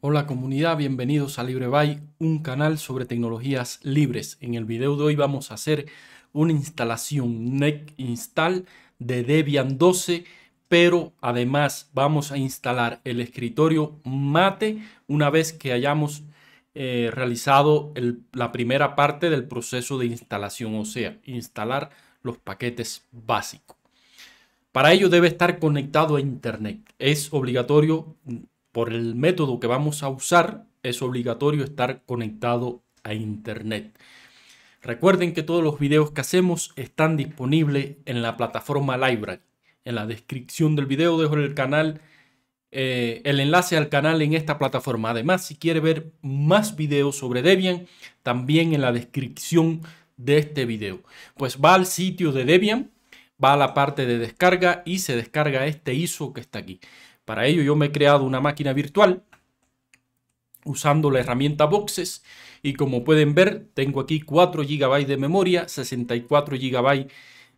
Hola comunidad, bienvenidos a LibreBay, un canal sobre tecnologías libres. En el video de hoy vamos a hacer una instalación NEC install de Debian 12, pero además vamos a instalar el escritorio Mate una vez que hayamos eh, realizado la primera parte del proceso de instalación, o sea, instalar los paquetes básicos. Para ello debe estar conectado a Internet. Es obligatorio por el método que vamos a usar, es obligatorio estar conectado a Internet. Recuerden que todos los videos que hacemos están disponibles en la plataforma Library. En la descripción del video dejo el canal, eh, el enlace al canal en esta plataforma. Además, si quiere ver más videos sobre Debian, también en la descripción de este video. Pues va al sitio de Debian, va a la parte de descarga y se descarga este ISO que está aquí. Para ello yo me he creado una máquina virtual usando la herramienta Boxes y como pueden ver tengo aquí 4 GB de memoria, 64 GB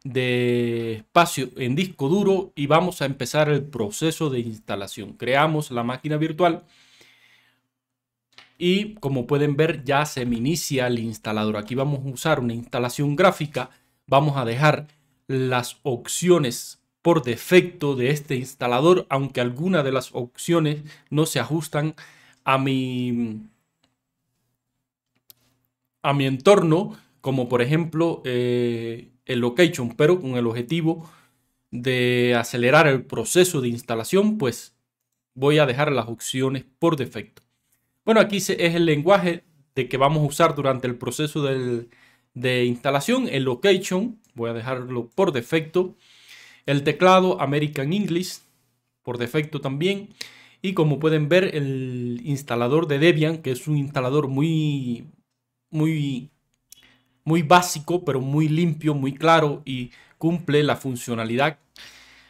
de espacio en disco duro y vamos a empezar el proceso de instalación. Creamos la máquina virtual y como pueden ver ya se me inicia el instalador. Aquí vamos a usar una instalación gráfica, vamos a dejar las opciones por defecto de este instalador, aunque algunas de las opciones no se ajustan a mi, a mi entorno, como por ejemplo eh, el location, pero con el objetivo de acelerar el proceso de instalación, pues voy a dejar las opciones por defecto. Bueno, aquí es el lenguaje de que vamos a usar durante el proceso de instalación, el location, voy a dejarlo por defecto. El teclado American English, por defecto también. Y como pueden ver, el instalador de Debian, que es un instalador muy, muy, muy básico, pero muy limpio, muy claro y cumple la funcionalidad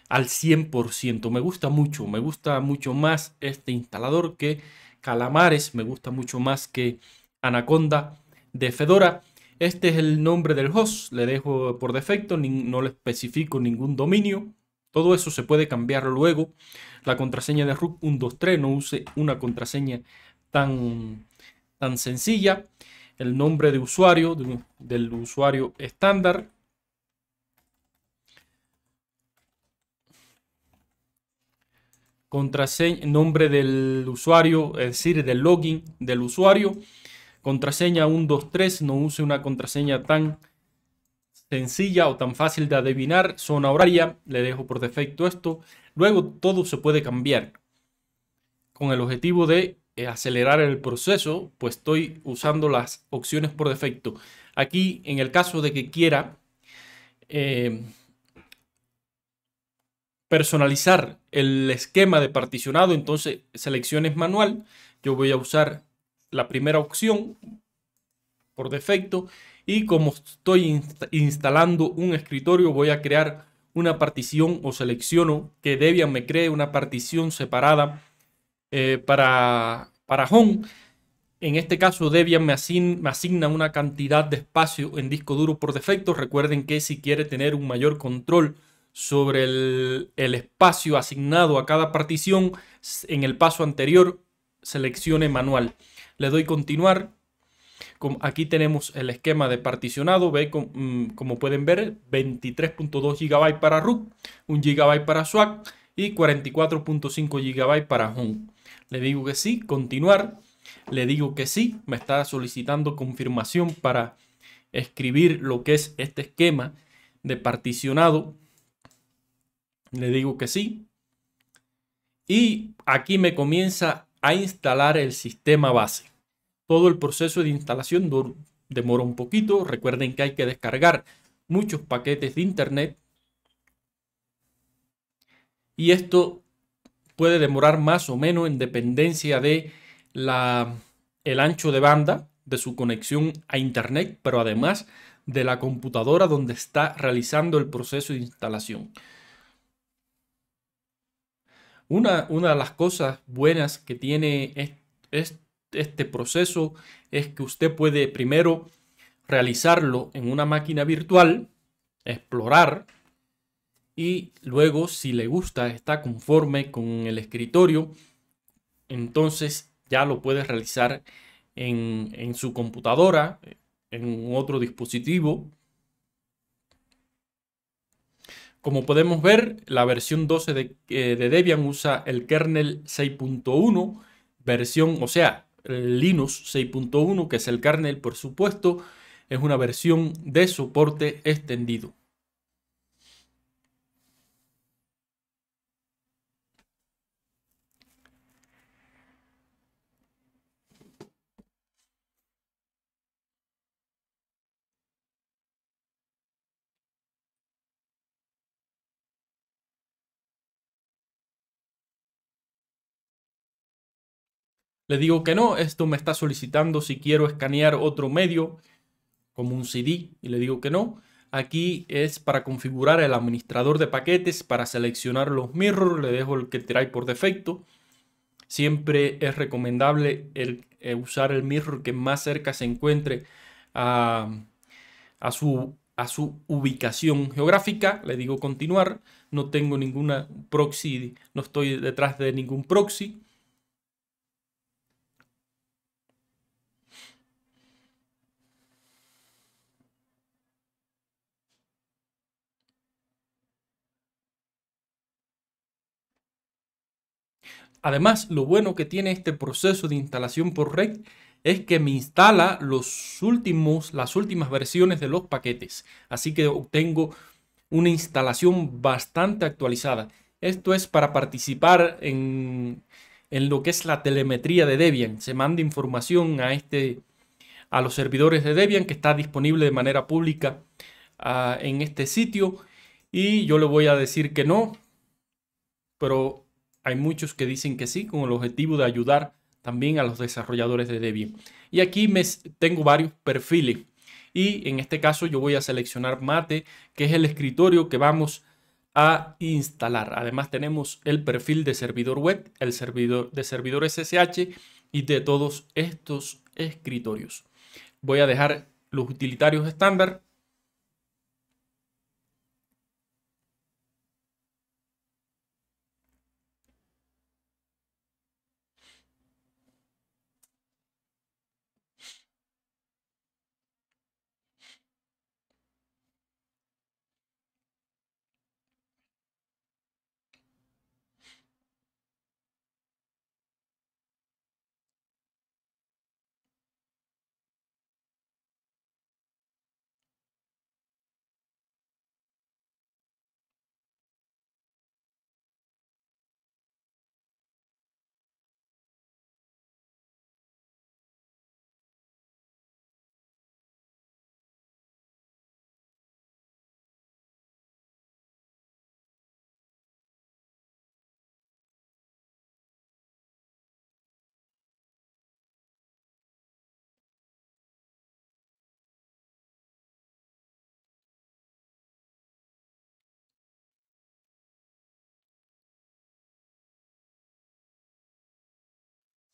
al 100%. Me gusta mucho, me gusta mucho más este instalador que Calamares, me gusta mucho más que Anaconda de Fedora. Este es el nombre del host, le dejo por defecto, no le especifico ningún dominio. Todo eso se puede cambiar luego. La contraseña de root 123, no use una contraseña tan, tan sencilla. El nombre de usuario, del usuario estándar. Contraseña, nombre del usuario, es decir, del login del usuario. Contraseña 123, no use una contraseña tan sencilla o tan fácil de adivinar. Zona horaria, le dejo por defecto esto. Luego todo se puede cambiar. Con el objetivo de eh, acelerar el proceso, pues estoy usando las opciones por defecto. Aquí, en el caso de que quiera eh, personalizar el esquema de particionado, entonces selecciones manual. Yo voy a usar la primera opción por defecto y como estoy instalando un escritorio voy a crear una partición o selecciono que Debian me cree una partición separada eh, para, para home. En este caso Debian me, me asigna una cantidad de espacio en disco duro por defecto. Recuerden que si quiere tener un mayor control sobre el, el, espacio asignado a cada partición, en el paso anterior seleccione manual le doy continuar. Aquí tenemos el esquema de particionado, ve mm, como pueden ver 23.2 GB para root, 1 GB para swap y 44.5 GB para home. Le digo que sí, continuar, le digo que sí, me está solicitando confirmación para escribir lo que es este esquema de particionado. Le digo que sí. Y aquí me comienza a instalar el sistema base. Todo el proceso de instalación demora un poquito. Recuerden que hay que descargar muchos paquetes de internet. Y esto puede demorar más o menos en dependencia de la, el ancho de banda de su conexión a internet, pero además de la computadora donde está realizando el proceso de instalación. Una, una de las cosas buenas que tiene esto este proceso es que usted puede primero realizarlo en una máquina virtual, explorar y luego si le gusta, está conforme con el escritorio, entonces ya lo puede realizar en, su computadora, en otro dispositivo. Como podemos ver, la versión 12 de, eh, de Debian usa el kernel 6.1, versión, o sea, Linux 6.1, que es el kernel, por supuesto, es una versión de soporte extendido. Le digo que no, esto me está solicitando si quiero escanear otro medio como un CD y le digo que no. Aquí es para configurar el administrador de paquetes, para seleccionar los mirrors, le dejo el que trae por defecto. Siempre es recomendable el, eh, usar el mirror que más cerca se encuentre a, su, a su ubicación geográfica. Le digo continuar, no tengo ninguna proxy, no estoy detrás de ningún proxy. Además, lo bueno que tiene este proceso de instalación por red es que me instala las últimas versiones de los paquetes. Así que obtengo una instalación bastante actualizada. Esto es para participar en, lo que es la telemetría de Debian. Se manda información a, este, a los servidores de Debian que está disponible de manera pública ah, en este sitio. Y yo le voy a decir que no, pero hay muchos que dicen que sí, con el objetivo de ayudar también a los desarrolladores de Debian. Y aquí me, tengo varios perfiles. Y en este caso yo voy a seleccionar Mate, que es el escritorio que vamos a instalar. Además tenemos el perfil de servidor web, el servidor de servidor SSH y de todos estos escritorios. Voy a dejar los utilitarios estándar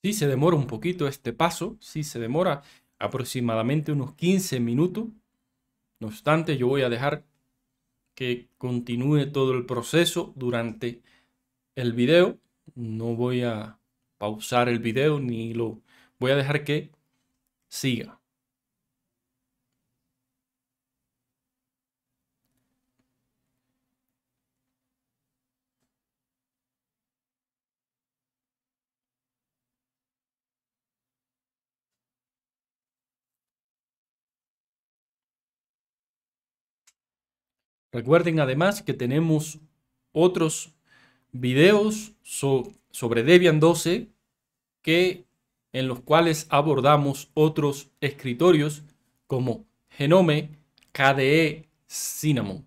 Si se demora un poquito este paso, si se demora aproximadamente unos 15 minutos. No obstante, yo voy a dejar que continúe todo el proceso durante el video. No voy a pausar el video ni lo voy a dejar que siga. Recuerden además que tenemos otros videos sobre Debian 12 que en los cuales abordamos otros escritorios como Genome, KDE, Cinnamon.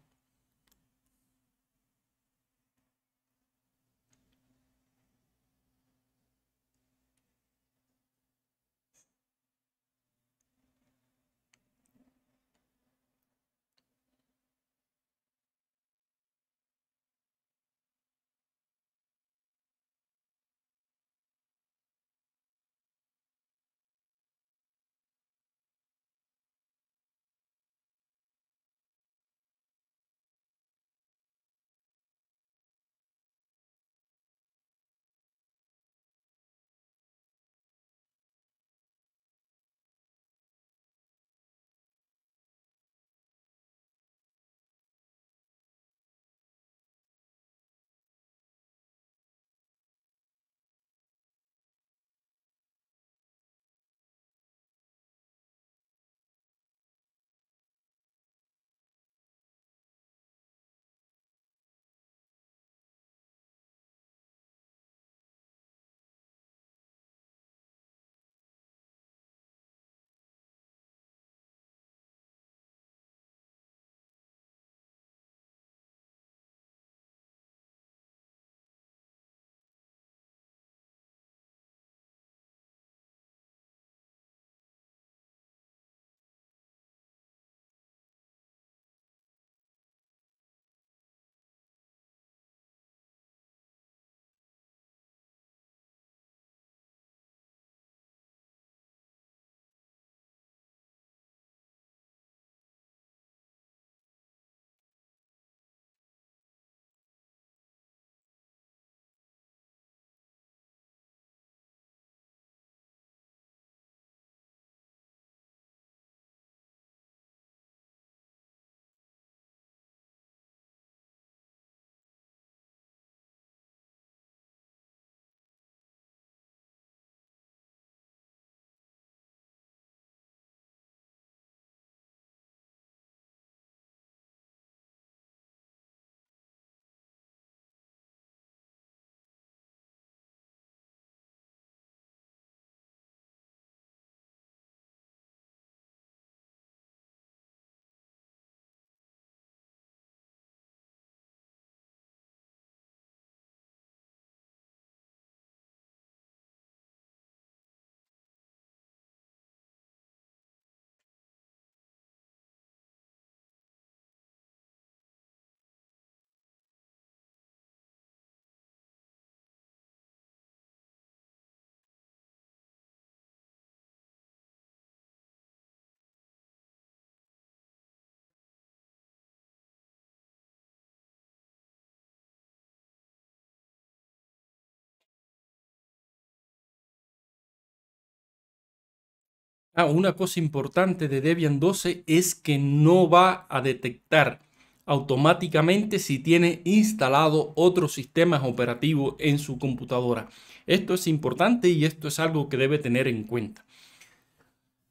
Ah, una cosa importante de Debian 12 es que no va a detectar automáticamente si tiene instalado otros sistemas operativos en su computadora. Esto es importante y esto es algo que debe tener en cuenta.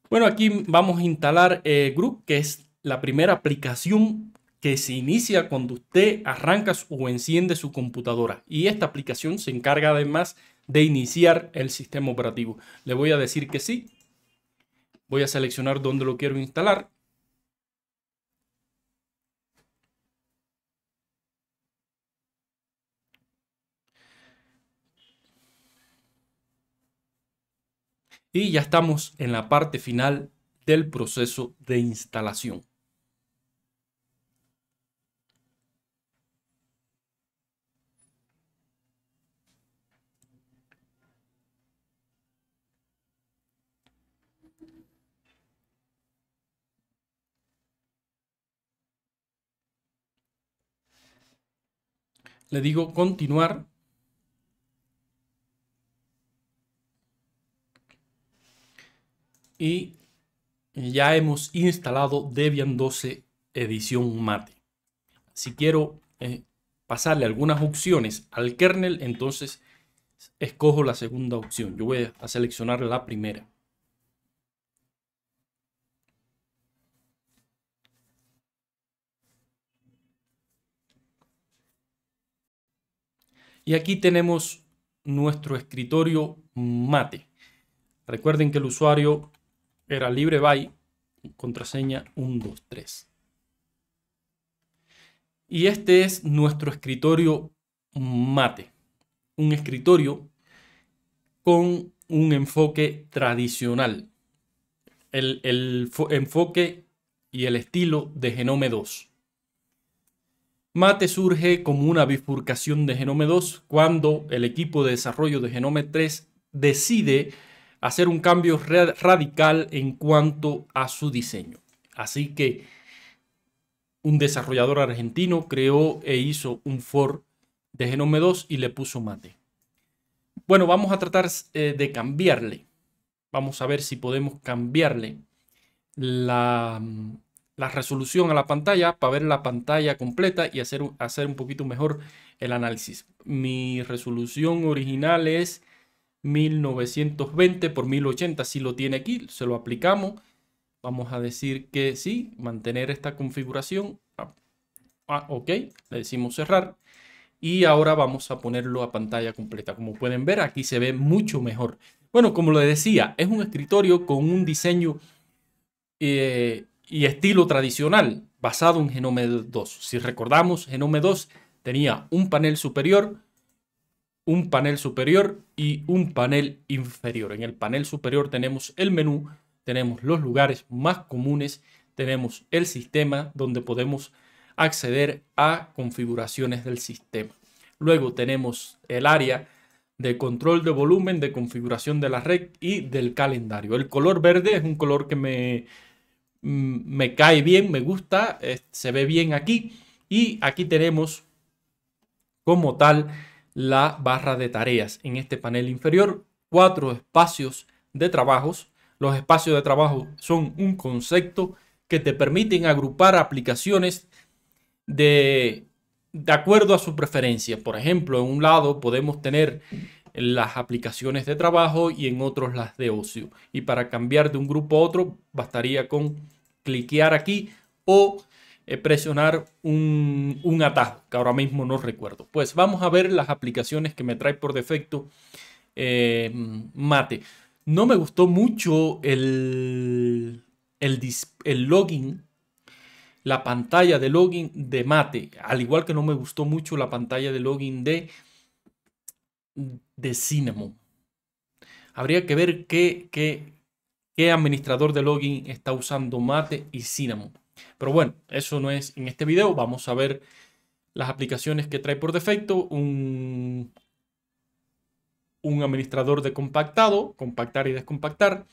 Bueno, aquí vamos a instalar eh, Group, que es la primera aplicación que se inicia cuando usted arranca o enciende su computadora. Y esta aplicación se encarga además de iniciar el sistema operativo. Le voy a decir que sí Voy a seleccionar dónde lo quiero instalar. Y ya estamos en la parte final del proceso de instalación. le digo continuar. Y ya hemos instalado Debian 12 edición mate. Si quiero eh, pasarle algunas opciones al kernel, entonces escojo la segunda opción. Yo voy a seleccionar la primera. Y aquí tenemos nuestro escritorio mate. Recuerden que el usuario era libre by contraseña 123. Y este es nuestro escritorio mate. Un escritorio con un enfoque tradicional. El, el enfoque y el estilo de Genome 2. Mate surge como una bifurcación de Genome 2 cuando el equipo de desarrollo de Genome 3 decide hacer un cambio radical en cuanto a su diseño. Así que un desarrollador argentino creó e hizo un for de Genome 2 y le puso mate. Bueno, vamos a tratar eh, de cambiarle. Vamos a ver si podemos cambiarle la, mm, la resolución a la pantalla para ver la pantalla completa y hacer, hacer un poquito mejor el análisis. Mi resolución original es 1920 por 1080, si lo tiene aquí, se lo aplicamos. Vamos a decir que sí, mantener esta configuración. Ah, ah, ok, le decimos cerrar. Y ahora vamos a ponerlo a pantalla completa. Como pueden ver, aquí se ve mucho mejor. Bueno, como le decía, es un escritorio con un diseño eh, y estilo tradicional basado en Genome 2. Si recordamos, Genome 2 tenía un panel superior, un panel superior y un panel inferior. En el panel superior tenemos el menú, tenemos los lugares más comunes, tenemos el sistema donde podemos acceder a configuraciones del sistema. Luego tenemos el área de control de volumen, de configuración de la red y del calendario. El color verde es un color que me Mm, me cae bien, me gusta, eh, se ve bien aquí. Y aquí tenemos como tal la barra de tareas en este panel inferior, cuatro espacios de trabajos. Los espacios de trabajo son un concepto que te permiten agrupar aplicaciones de, de acuerdo a su preferencia. Por ejemplo, en un lado podemos tener las aplicaciones de trabajo y en otros las de ocio. Y para cambiar de un grupo a otro bastaría con cliquear aquí o eh, presionar un, un atajo que ahora mismo no recuerdo. Pues vamos a ver las aplicaciones que me trae por defecto eh, Mate. No me gustó mucho el, el, el login la pantalla de login de Mate, al igual que no me gustó mucho la pantalla de login de de Cinnamon. Habría que ver qué, qué, administrador de login está usando Mate y Cinnamon. Pero bueno, eso no es en este video. Vamos a ver las aplicaciones que trae por defecto. Un, un administrador de compactado, compactar y descompactar.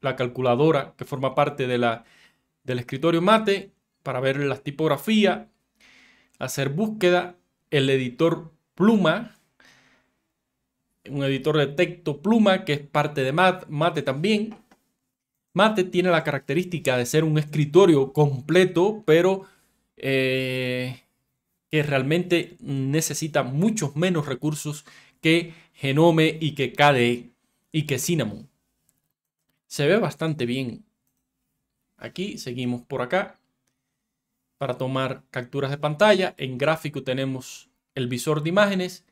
La calculadora que forma parte de la, del escritorio Mate para ver las tipografías. Hacer búsqueda. El editor Pluma un editor de texto pluma que es parte de Mate, Mate también. Mate tiene la característica de ser un escritorio completo, pero eh, que realmente necesita muchos menos recursos que Genome y que KDE y que Cinnamon. Se ve bastante bien. Aquí seguimos por acá para tomar capturas de pantalla. En gráfico tenemos el visor de imágenes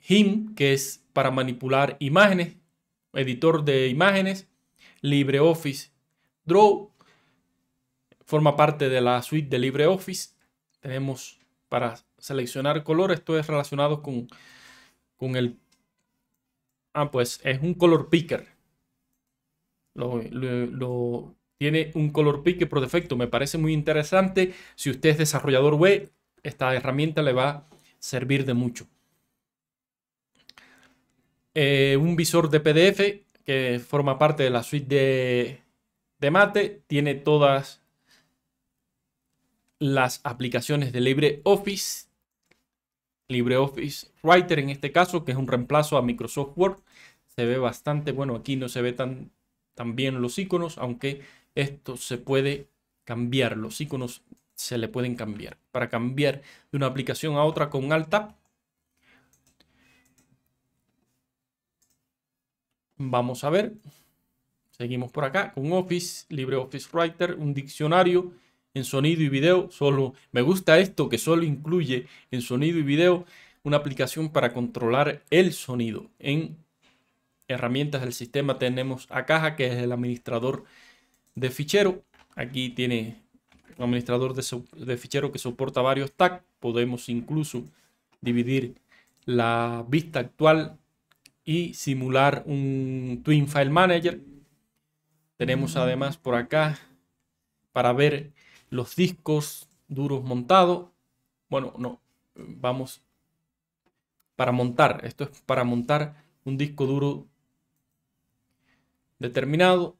GIMP, que es para manipular imágenes, editor de imágenes, LibreOffice Draw, forma parte de la suite de LibreOffice. Tenemos para seleccionar color, esto es relacionado con, con el... Ah, pues es un color picker. lo, tiene un color picker por defecto. Me parece muy interesante. Si usted es desarrollador web, esta herramienta le va a servir de mucho. Eh, un visor de PDF que forma parte de la suite de, Mate, tiene todas las aplicaciones de LibreOffice, LibreOffice Writer en este caso, que es un reemplazo a Microsoft Word. Se ve bastante, bueno, aquí no se ve tan, tan bien los iconos, aunque esto se puede cambiar, los iconos se le pueden cambiar. Para cambiar de una aplicación a otra con Alt Vamos a ver. Seguimos por acá con Office, LibreOffice Writer, un diccionario en sonido y video. Solo me gusta esto que solo incluye en sonido y video una aplicación para controlar el sonido. En herramientas del sistema tenemos a Caja, que es el administrador de fichero. Aquí tiene un administrador de, de fichero que soporta varios tags. Podemos incluso dividir la vista actual y simular un Twin File Manager. Tenemos además por acá para ver los discos duros montados. Bueno, no, vamos para montar. Esto es para montar un disco duro determinado.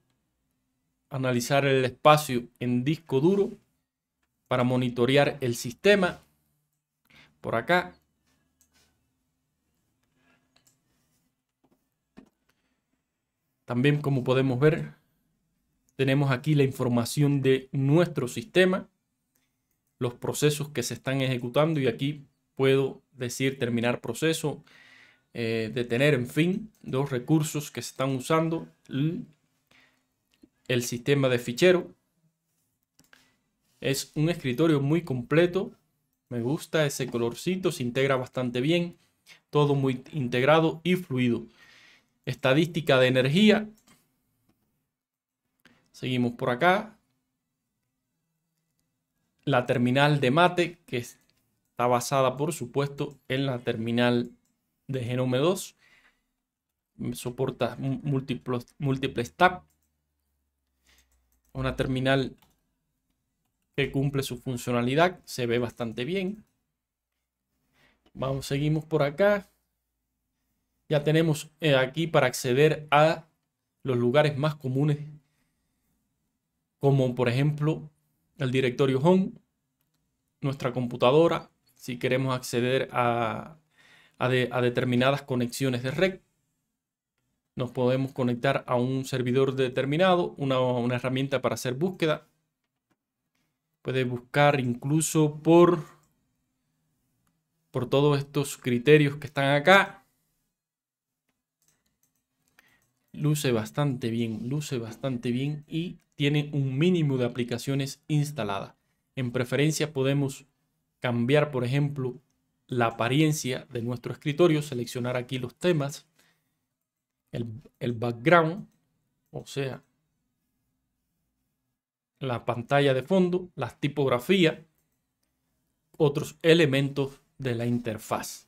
Analizar el espacio en disco duro para monitorear el sistema. Por acá También como podemos ver, tenemos aquí la información de nuestro sistema, los procesos que se están ejecutando y aquí puedo decir terminar proceso, eh, detener, en fin, los recursos que se están usando, el sistema de fichero. Es un escritorio muy completo, me gusta ese colorcito, se integra bastante bien, todo muy integrado y fluido estadística de energía. Seguimos por acá. La terminal de mate, que está basada, por supuesto, en la terminal de Genome 2. Soporta múltiples, múltiples tabs. Una terminal que cumple su funcionalidad. Se ve bastante bien. Vamos, seguimos por acá. Ya tenemos eh, aquí para acceder a los lugares más comunes, como por ejemplo el directorio home, nuestra computadora, si queremos acceder a, determinadas conexiones de red, nos podemos conectar a un servidor determinado, una, una herramienta para hacer búsqueda. Puede buscar incluso por, por todos estos criterios que están acá luce bastante bien, luce bastante bien y tiene un mínimo de aplicaciones instaladas. En preferencia podemos cambiar, por ejemplo, la apariencia de nuestro escritorio, seleccionar aquí los temas, el, background, o sea, la pantalla de fondo, las tipografía, otros elementos de la interfaz.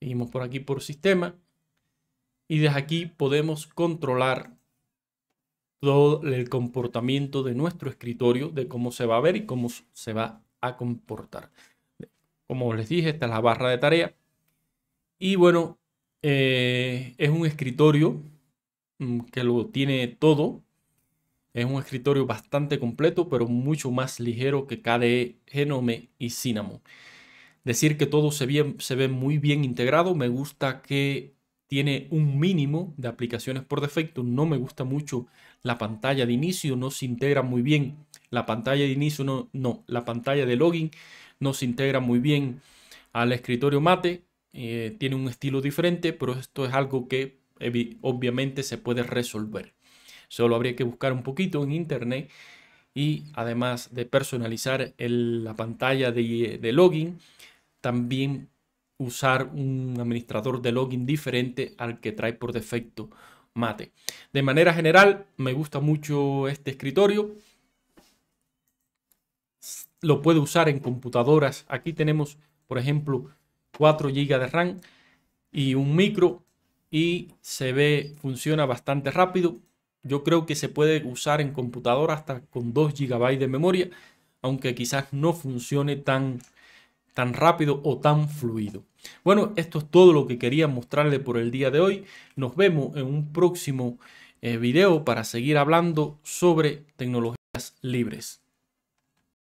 Seguimos por aquí por sistema y desde aquí podemos controlar todo el comportamiento de nuestro escritorio, de cómo se va a ver y cómo se va a comportar. Como les dije, esta es la barra de tarea. Y bueno, eh, es un escritorio mm, que lo tiene todo. Es un escritorio bastante completo, pero mucho más ligero que KDE, Genome y Cinnamon. Decir que todo se, se ve muy bien integrado. Me gusta que tiene un mínimo de aplicaciones por defecto. No me gusta mucho la pantalla de inicio, no se integra muy bien. La pantalla de inicio no, no, la pantalla de login no se integra muy bien al escritorio mate. Eh, tiene un estilo diferente, pero esto es algo que obviamente se puede resolver. Solo habría que buscar un poquito en internet y además de personalizar la pantalla de login, también usar un administrador de login diferente al que trae por defecto Mate. De manera general, me gusta mucho este escritorio. Lo puedo usar en computadoras. Aquí tenemos, por ejemplo, 4 GB de RAM y un micro y se ve, funciona bastante rápido. Yo creo que se puede usar en computadora hasta con 2 GB de memoria, aunque quizás no funcione tan tan rápido o tan fluido. Bueno, esto es todo lo que quería mostrarle por el día de hoy. Nos vemos en un próximo eh, video para seguir hablando sobre tecnologías libres.